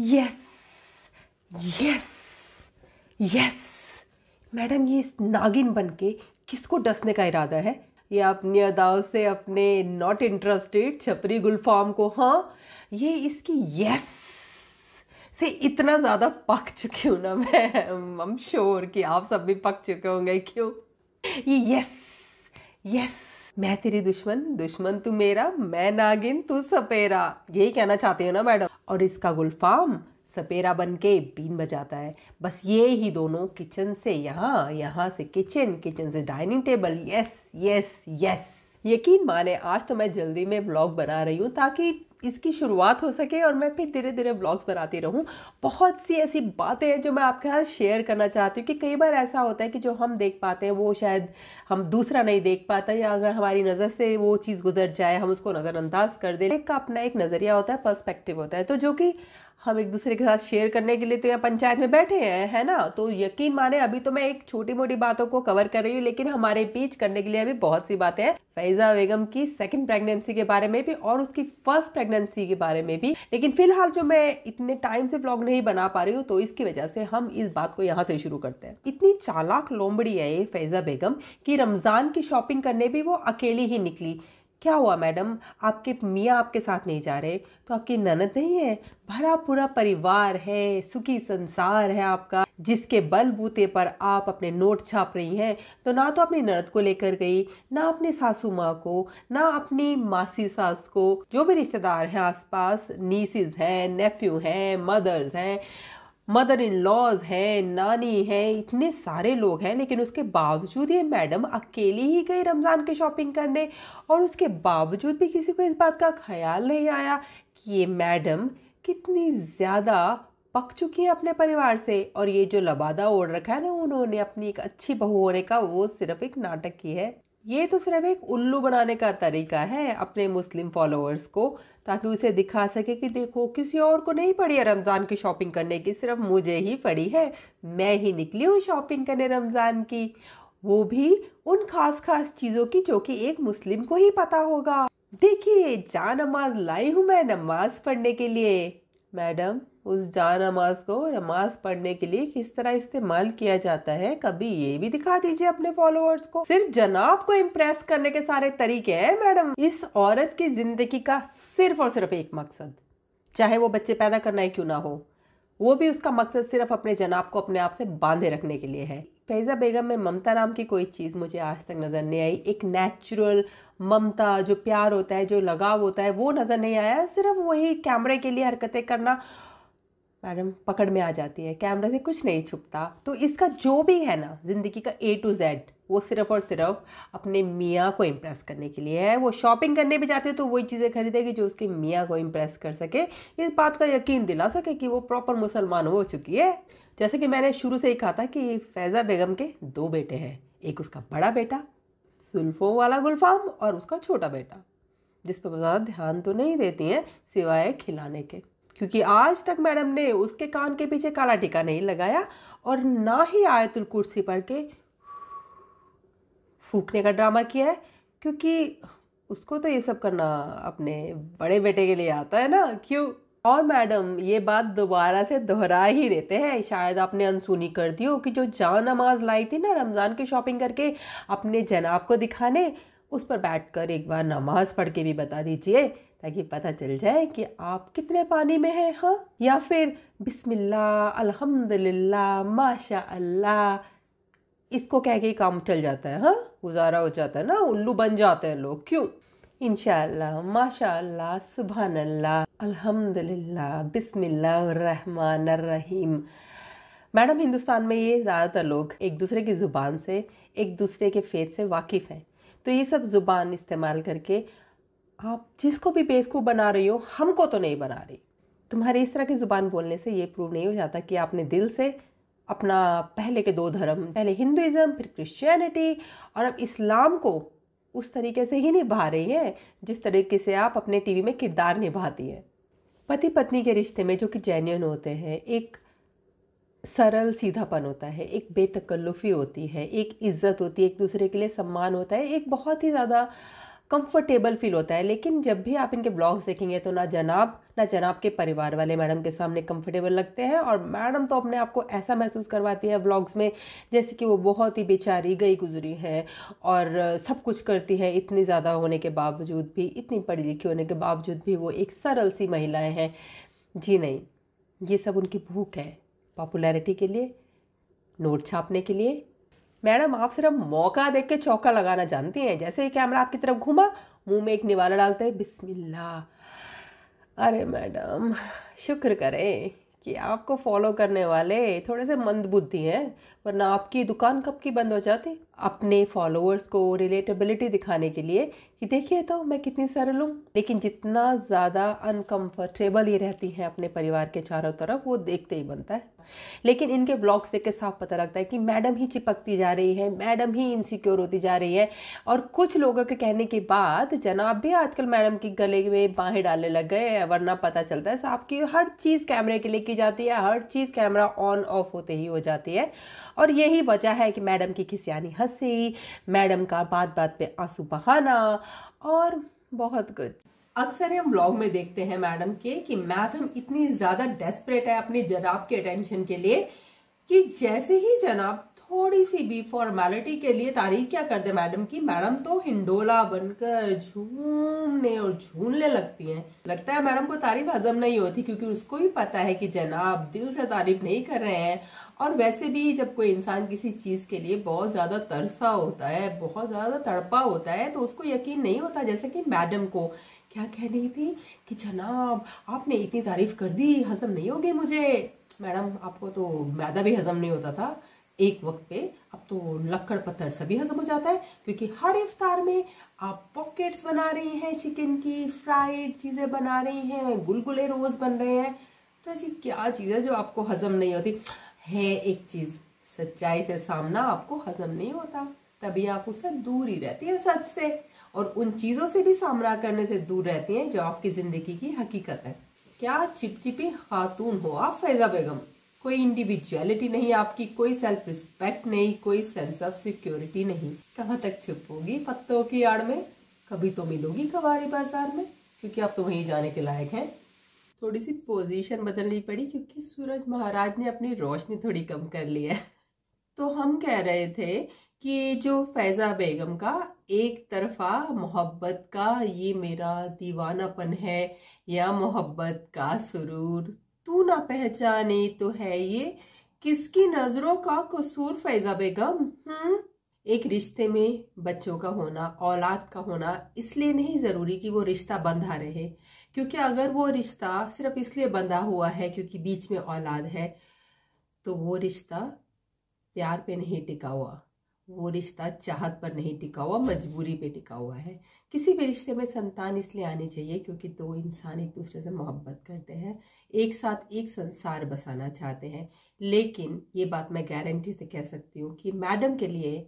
yes yes yes madam ये इस नागिन बन के किसको डसने का इरादा है ये अपनी अदाव से अपने नॉट इंटरेस्टेड छपरी गुलफाम को हाँ ये इसकी यस से इतना ज़्यादा पक चुकी हूँ ना मैं हम श्योर कि आप सब भी पक चुके होंगे क्यों ये यस यस मैं तेरी दुश्मन दुश्मन तू मेरा मैं नागिन तू सपेरा यही कहना चाहती हूँ ना मैडम और इसका गुलफाम सपेरा बन के बीन बजाता है बस ये ही दोनों किचन से यहाँ यहाँ से किचन किचन से dining table yes yes yes यकीन माने आज तो मैं जल्दी में ब्लॉग बना रही हूँ ताकि इसकी शुरुआत हो सके और मैं फिर धीरे धीरे ब्लॉग्स बनाती रहूँ बहुत सी ऐसी बातें हैं जो मैं आपके साथ शेयर करना चाहती हूँ कि कई बार ऐसा होता है कि जो हम देख पाते हैं वो शायद हम दूसरा नहीं देख पाता या अगर हमारी नज़र से वो चीज़ गुजर जाए हम उसको नज़रअंदाज कर दें का अपना एक नज़रिया होता है पर्सपेक्टिव होता है तो जो कि हम एक दूसरे के साथ शेयर करने के लिए तो यहाँ पंचायत में बैठे हैं है ना तो यकीन माने अभी तो मैं एक छोटी मोटी बातों को कवर कर रही हूँ लेकिन हमारे बीच करने के लिए अभी बहुत सी बातें हैं फैजा बेगम की सेकंड प्रेगनेंसी के बारे में भी और उसकी फर्स्ट प्रेगनेंसी के बारे में भी लेकिन फिलहाल जो मैं इतने टाइम से ब्लॉग नहीं बना पा रही हूँ तो इसकी वजह से हम इस बात को यहाँ से शुरू करते हैं इतनी चालाक लोमड़ी है ये फैजा बेगम की रमजान की शॉपिंग करने भी वो अकेली ही निकली क्या हुआ मैडम आपके मियाँ आपके साथ नहीं जा रहे तो आपकी ननद नहीं है भरा पूरा परिवार है सुखी संसार है आपका जिसके बलबूते पर आप अपने नोट छाप रही हैं तो ना तो अपनी ननद को लेकर गई ना अपने सासू माँ को ना अपनी मासी सास को जो भी रिश्तेदार हैं आसपास नीसीज हैं नेफ्यू हैं मदर्स हैं मदर इन लॉज हैं नानी हैं इतने सारे लोग हैं लेकिन उसके बावजूद ये मैडम अकेली ही गई रमज़ान की शॉपिंग करने और उसके बावजूद भी किसी को इस बात का ख्याल नहीं आया कि ये मैडम कितनी ज़्यादा पक चुकी हैं अपने परिवार से और ये जो लबादा ओढ़ रखा है ना उन्होंने अपनी एक अच्छी बहू होने का वो सिर्फ एक नाटक की है ये तो सिर्फ एक उल्लू बनाने का तरीका है अपने मुस्लिम फॉलोअर्स को ताकि उसे दिखा सके कि देखो किसी और को नहीं पड़ी है रमज़ान की शॉपिंग करने की सिर्फ मुझे ही पड़ी है मैं ही निकली हूँ शॉपिंग करने रमज़ान की वो भी उन खास खास चीज़ों की जो कि एक मुस्लिम को ही पता होगा देखिए जा नमाज लाई हूँ मैं नमाज पढ़ने के लिए मैडम उस जा नमाज को नमाज पढ़ने के लिए किस तरह इस्तेमाल किया जाता है कभी ये भी दिखा दीजिए अपने फॉलोअर्स को सिर्फ जनाब को इम्प्रेस करने के सारे तरीके हैं मैडम इस औरत की जिंदगी का सिर्फ और सिर्फ एक मकसद चाहे वो बच्चे पैदा करना ही क्यों ना हो वो भी उसका मकसद सिर्फ अपने जनाब को अपने आप से बांधे रखने के लिए है फैज़ा बेगम में ममता नाम की कोई चीज़ मुझे आज तक नज़र नहीं आई एक नेचुरल ममता जो प्यार होता है जो लगाव होता है वो नज़र नहीं आया सिर्फ वही कैमरे के लिए हरकतें करना मैडम पकड़ में आ जाती है कैमरे से कुछ नहीं छुपता तो इसका जो भी है ना ज़िंदगी का ए टू जेड वो सिर्फ और सिर्फ अपने मियाँ को इम्प्रेस करने के लिए है वो शॉपिंग करने भी जाते हैं तो वही चीज़ें खरीदेगी जो उसके मियाँ को इम्प्रेस कर सके इस बात का यकीन दिला सके कि वो प्रॉपर मुसलमान हो चुकी है जैसे कि मैंने शुरू से ही कहा था कि फैज़ा बेगम के दो बेटे हैं एक उसका बड़ा बेटा सुल्फों वाला गुलफाम और उसका छोटा बेटा जिस पर ज़्यादा ध्यान तो नहीं देती हैं सिवाय खिलाने के क्योंकि आज तक मैडम ने उसके कान के पीछे काला टीका नहीं लगाया और ना ही आयतुल कुर्सी पढ़ के फूकने का ड्रामा किया है क्योंकि उसको तो ये सब करना अपने बड़े बेटे के लिए आता है ना क्यों और मैडम ये बात दोबारा से दोहरा ही देते हैं शायद आपने अनसुनी कर दी हो कि जो जान नमाज लाई थी ना रमज़ान की शॉपिंग करके अपने जनाब को दिखाने उस पर बैठकर एक बार नमाज पढ़ के भी बता दीजिए ताकि पता चल जाए कि आप कितने पानी में हैं हाँ या फिर बिस्मिल्लाह अल्हम्दुलिल्लाह माशा अल्लाह इसको कह के काम चल जाता है हाँ गुजारा हो जाता है ना उल्लू बन जाते हैं लोग क्यों इनशाला माशाला सुबहानल्ला रहमान रहीम मैडम हिंदुस्तान में ये ज़्यादातर लोग एक दूसरे की ज़ुबान से एक दूसरे के फेत से वाकिफ़ हैं तो ये सब ज़ुबान इस्तेमाल करके आप जिसको भी बेवकूफ़ बना रही हो हमको तो नहीं बना रही तुम्हारी इस तरह की ज़ुबान बोलने से ये प्रूव नहीं हो जाता कि आपने दिल से अपना पहले के दो धर्म पहले हिंदुज़म फिर क्रिश्चियनिटी और अब इस्लाम को उस तरीके से ही निभा रही है जिस तरीके से आप अपने टीवी में किरदार निभाती हैं पति पत्नी के रिश्ते में जो कि जेन्यून होते हैं एक सरल सीधापन होता है एक बेतकल्लुफ़ी होती है एक इज़्ज़त होती है एक दूसरे के लिए सम्मान होता है एक बहुत ही ज़्यादा कंफर्टेबल फील होता है लेकिन जब भी आप इनके ब्लॉग्स देखेंगे तो ना जनाब ना जनाब के परिवार वाले मैडम के सामने कंफर्टेबल लगते हैं और मैडम तो अपने आप को ऐसा महसूस करवाती है ब्लॉग्स में जैसे कि वो बहुत ही बेचारी गई गुजरी है और सब कुछ करती है इतनी ज़्यादा होने के बावजूद भी इतनी पढ़ी लिखी होने के बावजूद भी वो एक सरल सी महिलाएँ हैं जी नहीं ये सब उनकी भूख है पॉपुलैरिटी के लिए नोट छापने के लिए मैडम आप सिर्फ मौका देख के चौका लगाना जानती हैं जैसे ही कैमरा आपकी तरफ घूमा मुंह में एक निवाला डालते हैं बिस्मिल्ला अरे मैडम शुक्र करें कि आपको फॉलो करने वाले थोड़े से मंदबुद्धि हैं वरना आपकी दुकान कब की बंद हो जाती अपने फॉलोअर्स को रिलेटेबिलिटी दिखाने के लिए कि देखिए तो मैं कितनी सारे लूँ लेकिन जितना ज़्यादा अनकम्फर्टेबल ये रहती हैं अपने परिवार के चारों तरफ वो देखते ही बनता है लेकिन इनके ब्लॉग्स देख के साफ पता लगता है कि मैडम ही चिपकती जा रही है मैडम ही इनसिक्योर होती जा रही है और कुछ लोगों के कहने के बाद जनाब भी आजकल मैडम की गले में बाहें डालने लग गए हैं वरना पता चलता है साहब की हर चीज़ कैमरे के लिए की जाती है हर चीज़ कैमरा ऑन ऑफ होते ही हो जाती है और यही वजह है कि मैडम की खिसियानी हंसी मैडम का बात बात पे आंसू बहाना और बहुत कुछ अक्सर हम ब्लॉग में देखते हैं मैडम के कि मैडम इतनी ज्यादा डेस्परेट है अपनी जनाब के अटेंशन के लिए कि जैसे ही जनाब थोड़ी सी भी फॉर्मेलिटी के लिए तारीफ क्या कर दे मैडम की मैडम तो हिंडोला बनकर झूमने और झूलने लगती हैं लगता है मैडम को तारीफ हजम नहीं होती क्योंकि उसको भी पता है कि जनाब दिल से तारीफ नहीं कर रहे हैं और वैसे भी जब कोई इंसान किसी चीज के लिए बहुत ज्यादा तरसा होता है बहुत ज्यादा तड़पा होता है तो उसको यकीन नहीं होता जैसे कि मैडम को क्या कह रही थी कि जनाब आपने इतनी तारीफ कर दी हजम नहीं होगी मुझे मैडम आपको तो मैदा भी हजम नहीं होता था एक वक्त पे अब तो लक्कड़ पत्थर सभी हजम हो जाता है क्योंकि हर इफ्तार में आप पॉकेट्स बना रही हैं चिकन की फ्राइड चीज़ें बना रही हैं गुलगुले रोज बन रहे हैं तो ऐसी क्या चीज़ है जो आपको हजम नहीं होती है एक चीज़ सच्चाई से सामना आपको हजम नहीं होता तभी आप उससे दूर ही रहती है सच से और उन चीज़ों से भी सामना करने से दूर रहती हैं जो आपकी ज़िंदगी की हकीकत है क्या चिपचिपी खातून हो आप फैज़ा बेगम कोई इंडिविजुअलिटी नहीं आपकी कोई सेल्फ रिस्पेक्ट नहीं कोई सेंस ऑफ सिक्योरिटी नहीं कहाँ तक छुप होगी पत्तों की आड़ में कभी तो मिलोगी कबाड़ी बाजार में क्योंकि आप तो वहीं जाने के लायक हैं थोड़ी सी पोजीशन बदलनी पड़ी क्योंकि सूरज महाराज ने अपनी रोशनी थोड़ी कम कर ली है तो हम कह रहे थे कि जो फैज़ा बेगम का एक तरफा मोहब्बत का ये मेरा दीवानापन है या मोहब्बत का सुरूर तू ना पहचाने तो है ये किसकी नजरों का कसूर फैजा बेगम हम्म एक रिश्ते में बच्चों का होना औलाद का होना इसलिए नहीं ज़रूरी कि वो रिश्ता बंधा रहे क्योंकि अगर वो रिश्ता सिर्फ इसलिए बंधा हुआ है क्योंकि बीच में औलाद है तो वो रिश्ता प्यार पे नहीं टिका हुआ वो रिश्ता चाहत पर नहीं टिका हुआ मजबूरी पे टिका हुआ है किसी भी रिश्ते में संतान इसलिए आनी चाहिए क्योंकि दो इंसान एक दूसरे से मोहब्बत करते हैं एक साथ एक संसार बसाना चाहते हैं लेकिन ये बात मैं गारंटी से कह सकती हूँ कि मैडम के लिए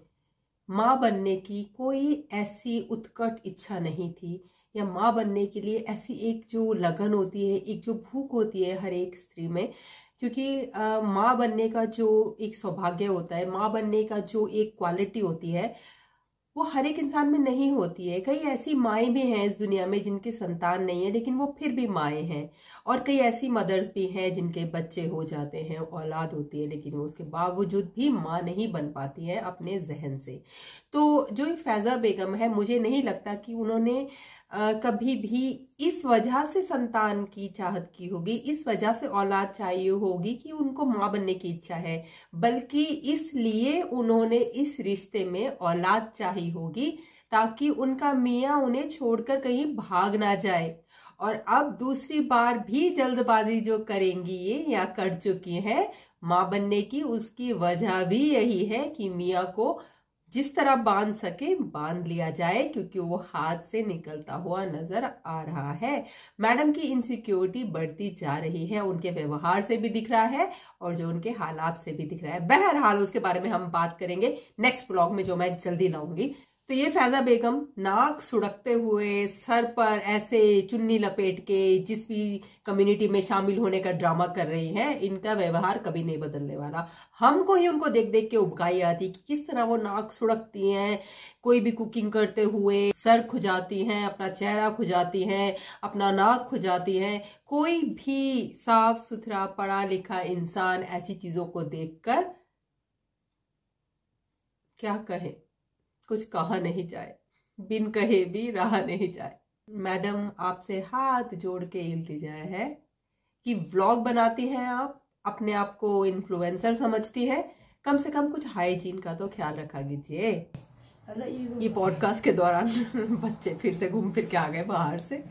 माँ बनने की कोई ऐसी उत्कट इच्छा नहीं थी या माँ बनने के लिए ऐसी एक जो लगन होती है एक जो भूख होती है हर एक स्त्री में क्योंकि माँ बनने का जो एक सौभाग्य होता है माँ बनने का जो एक क्वालिटी होती है वो हर एक इंसान में नहीं होती है कई ऐसी माएँ भी हैं इस दुनिया में जिनकी संतान नहीं है लेकिन वो फिर भी माएँ हैं और कई ऐसी मदर्स भी हैं जिनके बच्चे हो जाते हैं औलाद होती है लेकिन वो उसके बावजूद भी माँ नहीं बन पाती है अपने जहन से तो जो फैज़ा बेगम है मुझे नहीं लगता कि उन्होंने आ, कभी भी इस वजह से संतान की चाहत की होगी इस वजह से औलाद चाहिए होगी कि उनको माँ बनने की इच्छा है बल्कि इसलिए उन्होंने इस रिश्ते में औलाद चाहिए होगी ताकि उनका मियाँ उन्हें छोड़कर कहीं भाग ना जाए और अब दूसरी बार भी जल्दबाजी जो करेंगी ये या कर चुकी है माँ बनने की उसकी वजह भी यही है कि मियाँ को जिस तरह बांध सके बांध लिया जाए क्योंकि वो हाथ से निकलता हुआ नजर आ रहा है मैडम की इनसिक्योरिटी बढ़ती जा रही है उनके व्यवहार से भी दिख रहा है और जो उनके हालात से भी दिख रहा है बहरहाल उसके बारे में हम बात करेंगे नेक्स्ट ब्लॉग में जो मैं जल्दी लाऊंगी तो ये फैजा बेगम नाक सुड़कते हुए सर पर ऐसे चुन्नी लपेट के जिस भी कम्युनिटी में शामिल होने का ड्रामा कर रही हैं इनका व्यवहार कभी नहीं बदलने वाला हमको ही उनको देख देख के उबकाई आती कि किस तरह वो नाक सुड़कती हैं कोई भी कुकिंग करते हुए सर खुजाती हैं अपना चेहरा खुजाती हैं अपना नाक खुजाती हैं कोई भी साफ सुथरा पढ़ा लिखा इंसान ऐसी चीजों को देखकर क्या कहे कुछ कहा नहीं जाए बिन कहे भी रहा नहीं जाए मैडम आपसे हाथ जोड़ के इल्तिजा है कि व्लॉग बनाती हैं आप अपने आप को इन्फ्लुएंसर समझती है कम से कम कुछ हाइजीन का तो ख्याल रखा कीजिए ये पॉडकास्ट के दौरान बच्चे फिर से घूम फिर के आ गए बाहर से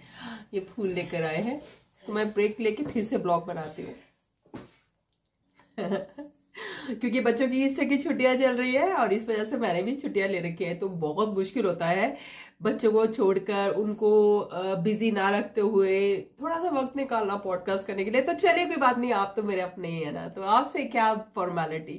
ये फूल लेकर आए हैं तो मैं ब्रेक लेके फिर से ब्लॉग बनाती हूँ क्योंकि बच्चों की ईस्टर की छुट्टियां चल रही है और इस वजह से मैंने भी छुट्टियां ले रखी है तो बहुत मुश्किल होता है बच्चों को छोड़कर उनको बिजी ना रखते हुए थोड़ा सा वक्त निकालना पॉडकास्ट करने के लिए तो चलिए कोई बात नहीं आप तो मेरे अपने ही है ना तो आपसे क्या फॉर्मेलिटी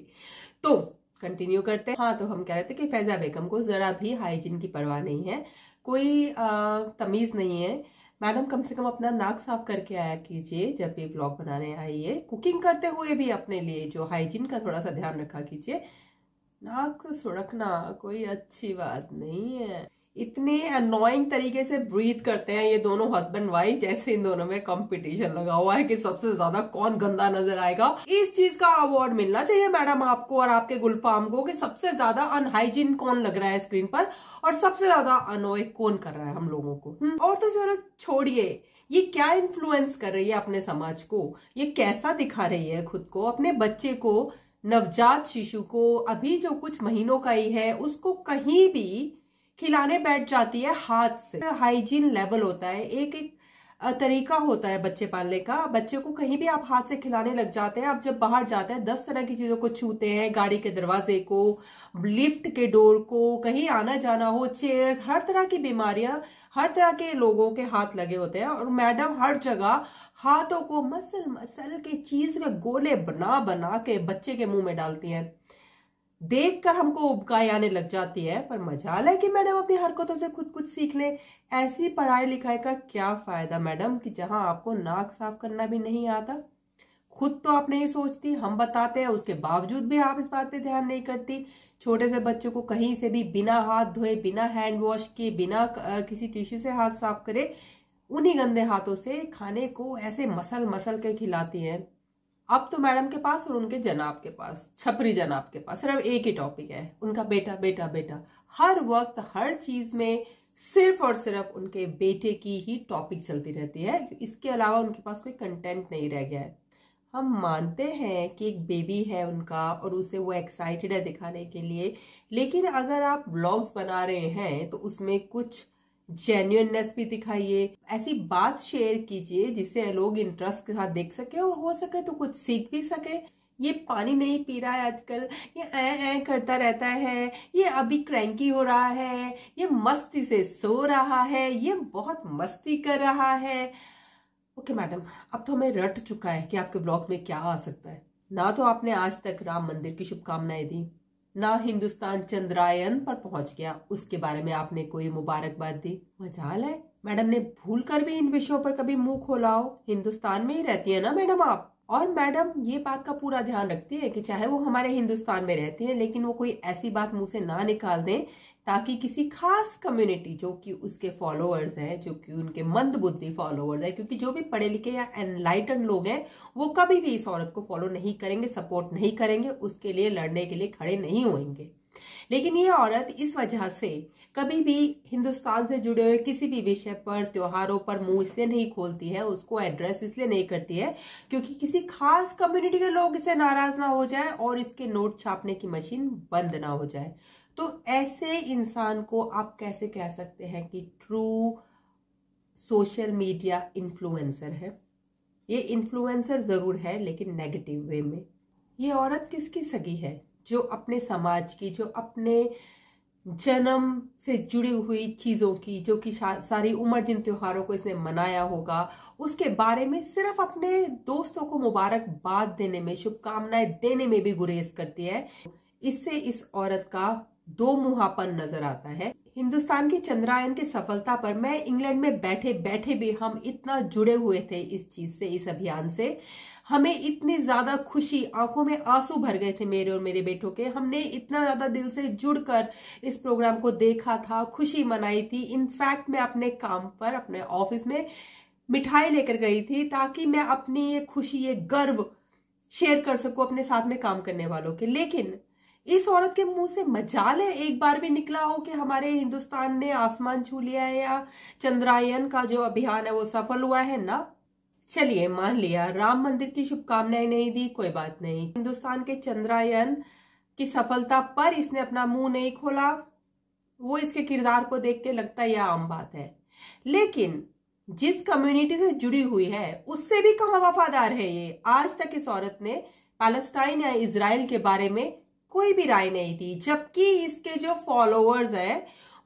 तो कंटिन्यू करते हैं हाँ तो हम कह रहे थे कि फैजा बेगम को जरा भी हाइजीन की परवाह नहीं है कोई तमीज नहीं है मैडम कम से कम अपना नाक साफ करके आया कीजिए जब भी ब्लॉग बनाने आइए कुकिंग करते हुए भी अपने लिए जो हाइजीन का थोड़ा सा ध्यान रखा कीजिए नाक को सुड़कना कोई अच्छी बात नहीं है इतने अनोइंग तरीके से ब्रीथ करते हैं ये दोनों हस्बैंड वाइफ जैसे इन दोनों में कंपटीशन लगा हुआ है कि सबसे ज्यादा कौन गंदा नजर आएगा इस चीज का अवार्ड मिलना चाहिए मैडम आपको और आपके गुलफाम को कि सबसे ज्यादा अनहाइजीन कौन लग रहा है स्क्रीन पर और सबसे ज्यादा अनोय कौन कर रहा है हम लोगों को हम्म, और तो जरा छोड़िए ये क्या इन्फ्लुएंस कर रही है अपने समाज को ये कैसा दिखा रही है खुद को अपने बच्चे को नवजात शिशु को अभी जो कुछ महीनों का ही है उसको कहीं भी खिलाने बैठ जाती है हाथ से हाइजीन लेवल होता है एक एक तरीका होता है बच्चे पालने का बच्चे को कहीं भी आप हाथ से खिलाने लग जाते हैं आप जब बाहर जाते हैं दस तरह की चीजों को छूते हैं गाड़ी के दरवाजे को लिफ्ट के डोर को कहीं आना जाना हो चेयर्स हर तरह की बीमारियां हर तरह के लोगों के हाथ लगे होते हैं और मैडम हर जगह हाथों को मसल मसल के चीज के गोले बना बना के बच्चे के मुंह में डालती हैं देखकर हमको उबकाई आने लग जाती है पर मजा है कि मैडम अपनी हरकतों से खुद कुछ सीख ले ऐसी पढ़ाई लिखाई का क्या फायदा मैडम कि जहां आपको नाक साफ करना भी नहीं आता खुद तो आप नहीं सोचती हम बताते हैं उसके बावजूद भी आप इस बात पे ध्यान नहीं करती छोटे से बच्चों को कहीं से भी बिना हाथ धोए बिना हैंड वॉश किए बिना किसी टिश्यू से हाथ साफ करे उन्हीं गंदे हाथों से खाने को ऐसे मसल मसल के खिलाती हैं अब तो मैडम के पास और उनके जनाब के पास छपरी जनाब के पास सिर्फ एक ही टॉपिक है उनका बेटा बेटा बेटा हर वक्त हर चीज में सिर्फ और सिर्फ उनके बेटे की ही टॉपिक चलती रहती है इसके अलावा उनके पास कोई कंटेंट नहीं रह गया है हम मानते हैं कि एक बेबी है उनका और उसे वो एक्साइटेड है दिखाने के लिए लेकिन अगर आप ब्लॉग्स बना रहे हैं तो उसमें कुछ जेन्यूननेस भी दिखाइए ऐसी बात शेयर कीजिए जिससे लोग इंटरेस्ट के साथ देख सके और हो सके तो कुछ सीख भी सके ये पानी नहीं पी रहा है आजकल ये ऐ ऐ करता रहता है ये अभी क्रैंकी हो रहा है ये मस्ती से सो रहा है ये बहुत मस्ती कर रहा है ओके okay, मैडम अब तो हमें रट चुका है कि आपके ब्लॉग में क्या आ सकता है ना तो आपने आज तक राम मंदिर की शुभकामनाएं दी ना हिंदुस्तान चंद्रायन पर पहुंच गया उसके बारे में आपने कोई मुबारकबाद दी मजाल है मैडम ने भूल कर भी इन विषयों पर कभी मुंह खोला हो हिंदुस्तान में ही रहती है ना मैडम आप और मैडम ये बात का पूरा ध्यान रखती है कि चाहे वो हमारे हिंदुस्तान में रहती है लेकिन वो कोई ऐसी बात मुंह से ना निकाल दें ताकि किसी खास कम्युनिटी जो कि उसके फॉलोअर्स हैं जो कि उनके मंद बुद्धि फॉलोअर्स हैं क्योंकि जो भी पढ़े लिखे या एनलाइटन लोग हैं वो कभी भी इस औरत को फॉलो नहीं करेंगे सपोर्ट नहीं करेंगे उसके लिए लड़ने के लिए खड़े नहीं होंगे लेकिन ये औरत इस वजह से कभी भी हिंदुस्तान से जुड़े हुए किसी भी विषय पर त्योहारों पर मुंह इसलिए नहीं खोलती है उसको एड्रेस इसलिए नहीं करती है क्योंकि किसी खास कम्युनिटी के लोग इसे नाराज ना हो जाए और इसके नोट छापने की मशीन बंद ना हो जाए तो ऐसे इंसान को आप कैसे कह सकते हैं कि ट्रू सोशल मीडिया इन्फ्लुएंसर है ये इन्फ्लुएंसर ज़रूर है लेकिन नेगेटिव वे में ये औरत किसकी सगी है जो अपने समाज की जो अपने जन्म से जुड़ी हुई चीज़ों की जो कि सारी उम्र जिन त्योहारों को इसने मनाया होगा उसके बारे में सिर्फ अपने दोस्तों को मुबारकबाद देने में शुभकामनाएं देने में भी गुरेज करती है इससे इस औरत का दो मुहापन नजर आता है हिंदुस्तान की चंद्रायन की सफलता पर मैं इंग्लैंड में बैठे बैठे भी हम इतना जुड़े हुए थे इस चीज से इस अभियान से हमें इतनी ज्यादा खुशी आंखों में आंसू भर गए थे मेरे और मेरे बेटों के हमने इतना ज्यादा दिल से जुड़कर इस प्रोग्राम को देखा था खुशी मनाई थी इनफैक्ट मैं अपने काम पर अपने ऑफिस में मिठाई लेकर गई थी ताकि मैं अपनी ये खुशी ये गर्व शेयर कर सकूं अपने साथ में काम करने वालों के लेकिन इस औरत के मुंह से मजाल है एक बार भी निकला हो कि हमारे हिंदुस्तान ने आसमान छू लिया है या चंद्रायन का जो अभियान है वो सफल हुआ है ना चलिए मान लिया राम मंदिर की शुभकामनाएं नहीं दी कोई बात नहीं हिंदुस्तान के चंद्रायन की सफलता पर इसने अपना मुंह नहीं खोला वो इसके किरदार को देख के लगता है यह आम बात है लेकिन जिस कम्युनिटी से जुड़ी हुई है उससे भी कहा वफादार है ये आज तक इस औरत ने पैलेस्टाइन या इसराइल के बारे में कोई भी राय नहीं दी जबकि इसके जो फॉलोअर्स हैं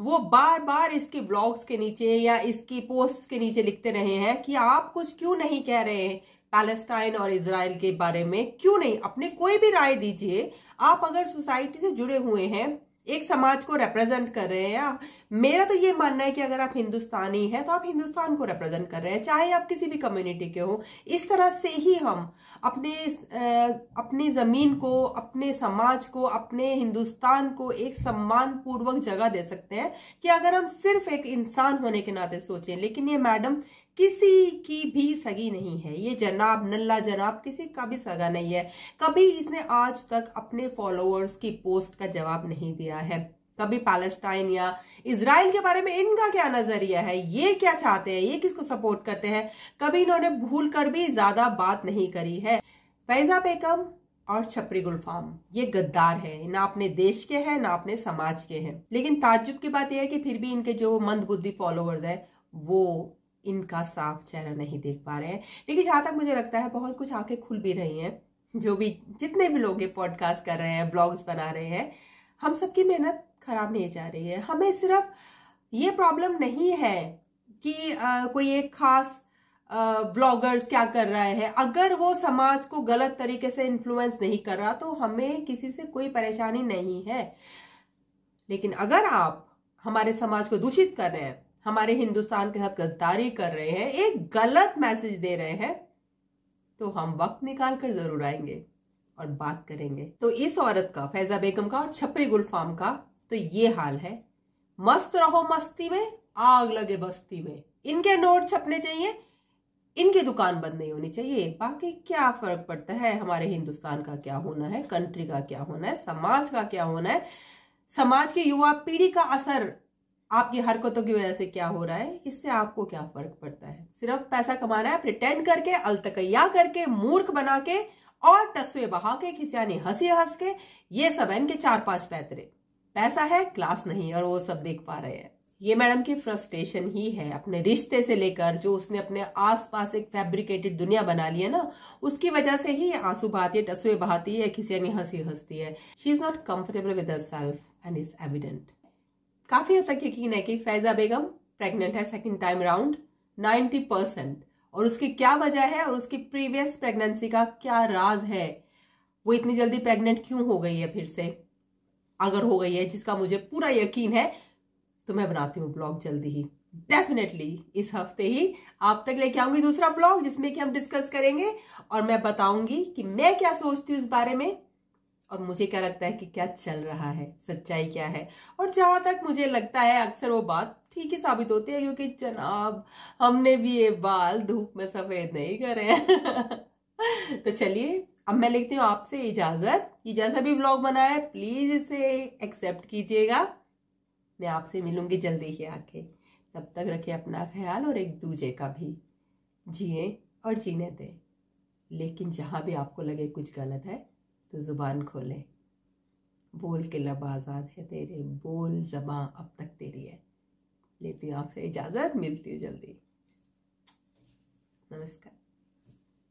वो बार बार इसके ब्लॉग्स के नीचे या इसकी पोस्ट के नीचे लिखते रहे हैं कि आप कुछ क्यों नहीं कह रहे हैं पैलेस्टाइन और इसराइल के बारे में क्यों नहीं अपने कोई भी राय दीजिए आप अगर सोसाइटी से जुड़े हुए हैं एक समाज को रिप्रेजेंट कर रहे हैं मेरा तो ये मानना है कि अगर आप हिंदुस्तानी हैं तो आप हिंदुस्तान को रिप्रेजेंट कर रहे हैं चाहे आप किसी भी कम्युनिटी के हो इस तरह से ही हम अपने अपनी ज़मीन को अपने समाज को अपने हिंदुस्तान को एक सम्मान पूर्वक जगह दे सकते हैं कि अगर हम सिर्फ एक इंसान होने के नाते सोचें लेकिन ये मैडम किसी की भी सगी नहीं है ये जनाब नल्ला जनाब किसी का भी सगा नहीं है कभी इसने आज तक अपने फॉलोअर्स की पोस्ट का जवाब नहीं दिया है कभी पैलेस्टाइन या इसराइल के बारे में इनका क्या नजरिया है ये क्या चाहते हैं ये किसको सपोर्ट करते हैं कभी इन्होंने भूल कर भी ज्यादा बात नहीं करी है फैजा बेगम और छपरी गुलफाम ये गद्दार है ना अपने देश के हैं ना अपने समाज के हैं लेकिन ताज्जुब की बात यह है कि फिर भी इनके जो मंदबुद्धि फॉलोअर्स है वो इनका साफ चेहरा नहीं देख पा रहे हैं लेकिन जहाँ तक मुझे लगता है बहुत कुछ आंखें खुल भी रही हैं जो भी जितने भी लोग ये पॉडकास्ट कर रहे हैं ब्लॉग्स बना रहे हैं हम सबकी मेहनत खराब नहीं जा रही है हमें सिर्फ ये प्रॉब्लम नहीं है कि आ, कोई एक खास ब्लॉगर्स क्या कर रहा है अगर वो समाज को गलत तरीके से इन्फ्लुएंस नहीं कर रहा तो हमें किसी से कोई परेशानी नहीं है लेकिन अगर आप हमारे समाज को दूषित कर रहे हैं हमारे हिंदुस्तान के साथ गद्दारी कर रहे हैं एक गलत मैसेज दे रहे हैं तो हम वक्त निकाल कर जरूर आएंगे और बात करेंगे तो इस औरत का फैजा बेगम का और छपरी गुलफाम का तो ये हाल है मस्त रहो मस्ती में आग लगे बस्ती में इनके नोट छपने चाहिए इनकी दुकान बंद नहीं होनी चाहिए बाकी क्या फर्क पड़ता है हमारे हिंदुस्तान का क्या होना है कंट्री का क्या होना है समाज का क्या होना है समाज की युवा पीढ़ी का असर आपकी हरकतों की वजह से क्या हो रहा है इससे आपको क्या फर्क पड़ता है सिर्फ पैसा कमाना है प्रिटेंड करके अलतकैया करके मूर्ख बना के और टसुए बहा के खिसियाने हंसी हंस के ये सब है इनके चार पांच पैतरे पैसा है क्लास नहीं और वो सब देख पा रहे हैं ये मैडम की फ्रस्ट्रेशन ही है अपने रिश्ते से लेकर जो उसने अपने आसपास एक फैब्रिकेटेड दुनिया बना ली है ना उसकी वजह से ही आंसू बहाती है टसुए बहाती है किसी ने हंसी हंसती है she is not comfortable with self and is evident काफ़ी हद तक यकीन है कि फैज़ा बेगम प्रेग्नेंट है second time round ninety percent और उसकी क्या वजह है और उसकी प्रीवियस प्रेगनेंसी का क्या राज है वो इतनी जल्दी प्रेग्नेंट क्यों हो गई है फिर से अगर हो गई है जिसका मुझे पूरा यकीन है तो मैं बनाती हूँ ब्लॉग जल्दी ही डेफिनेटली इस हफ्ते ही आप तक लेके आऊंगी दूसरा ब्लॉग जिसमें कि हम डिस्कस करेंगे और मैं बताऊंगी कि मैं क्या सोचती हूँ इस बारे में और मुझे क्या लगता है कि क्या चल रहा है सच्चाई क्या है और जहाँ तक मुझे लगता है अक्सर वो बात ठीक ही साबित होती है क्योंकि जनाब हमने भी ये बाल धूप में सफेद नहीं करे तो चलिए अब मैं लिखती हूँ आपसे इजाजत ये जैसा भी ब्लॉग बना है प्लीज इसे एक्सेप्ट कीजिएगा मैं आपसे मिलूंगी जल्दी ही आके तब तक रखे अपना ख्याल और एक दूजे का भी जिए और जीने दें लेकिन जहाँ भी आपको लगे कुछ गलत है तो ज़ुबान खोले बोल के लब आज़ाद है तेरे बोल जबाँ अब तक तेरी है लेती हूँ आपसे इजाज़त मिलती है जल्दी नमस्कार